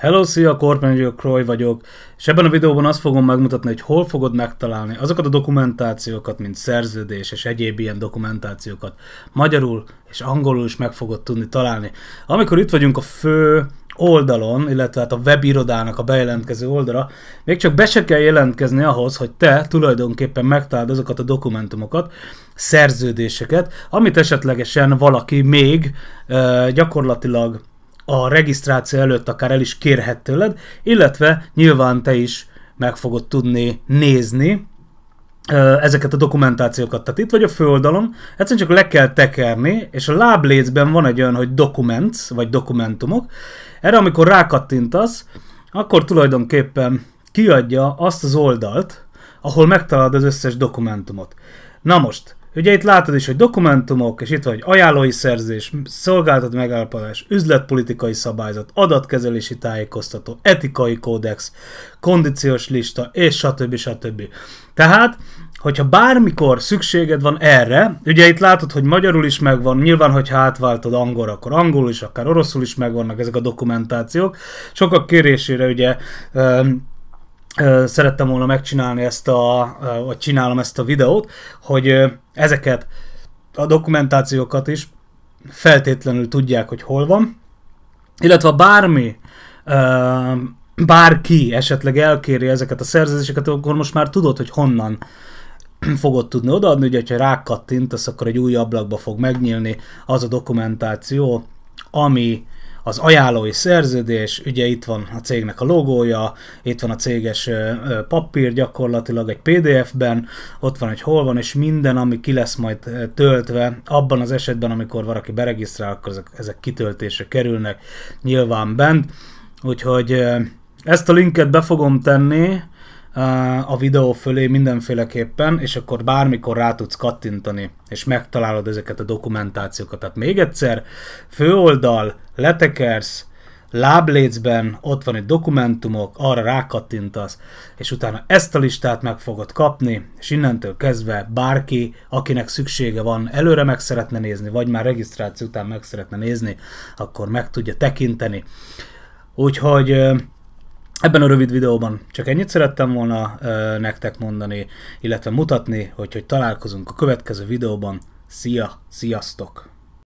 Hello, szia, Kortman vagyok, Croy vagyok, és ebben a videóban azt fogom megmutatni, hogy hol fogod megtalálni azokat a dokumentációkat, mint szerződés és egyéb ilyen dokumentációkat magyarul és angolul is meg fogod tudni találni. Amikor itt vagyunk a fő oldalon, illetve hát a webirodának a bejelentkező oldala, még csak be se kell jelentkezni ahhoz, hogy te tulajdonképpen megtaláld azokat a dokumentumokat, szerződéseket, amit esetlegesen valaki még gyakorlatilag a regisztráció előtt akár el is kérhet tőled, illetve nyilván te is meg fogod tudni nézni ezeket a dokumentációkat. Tehát itt vagy a földalom, egyszerűen csak le kell tekerni, és a láblécben van egy olyan, hogy dokuments, vagy dokumentumok. Erre, amikor rákattintasz, akkor tulajdonképpen kiadja azt az oldalt, ahol megtalálod az összes dokumentumot. Na most, Ugye itt látod is, hogy dokumentumok, és itt van, hogy ajánlói szerzés, szolgáltat megállapodás, üzletpolitikai szabályzat, adatkezelési tájékoztató, etikai kódex, kondíciós lista, és stb. stb. Tehát, hogyha bármikor szükséged van erre, ugye itt látod, hogy magyarul is megvan, nyilván, hogyha átváltod angol, akkor angolul is, akár oroszul is megvannak ezek a dokumentációk, sokak kérésére ugye um, szerettem volna megcsinálni ezt a, vagy csinálom ezt a videót, hogy ezeket a dokumentációkat is feltétlenül tudják, hogy hol van, illetve bármi bárki esetleg elkéri ezeket a szerződéseket, akkor most már tudod, hogy honnan fogod tudni odaadni, ugye, ha rákattintasz, akkor egy új ablakba fog megnyílni az a dokumentáció, ami uh, az ajánlói szerződés, ugye itt van a cégnek a logója, itt van a céges papír gyakorlatilag egy PDF-ben, ott van, egy hol van, és minden, ami ki lesz majd töltve, abban az esetben, amikor valaki beregisztrál, akkor ezek, ezek kitöltésre kerülnek, nyilván bent, úgyhogy ezt a linket be fogom tenni, a videó fölé mindenféleképpen, és akkor bármikor rá tudsz kattintani, és megtalálod ezeket a dokumentációkat. Tehát még egyszer, főoldal, letekersz, láblécben ott van egy dokumentumok, arra rákattintasz, és utána ezt a listát meg fogod kapni, és innentől kezdve bárki, akinek szüksége van, előre meg szeretne nézni, vagy már regisztráció után meg szeretne nézni, akkor meg tudja tekinteni. Úgyhogy Ebben a rövid videóban csak ennyit szerettem volna ö, nektek mondani, illetve mutatni, hogy, hogy találkozunk a következő videóban. Szia, sziasztok!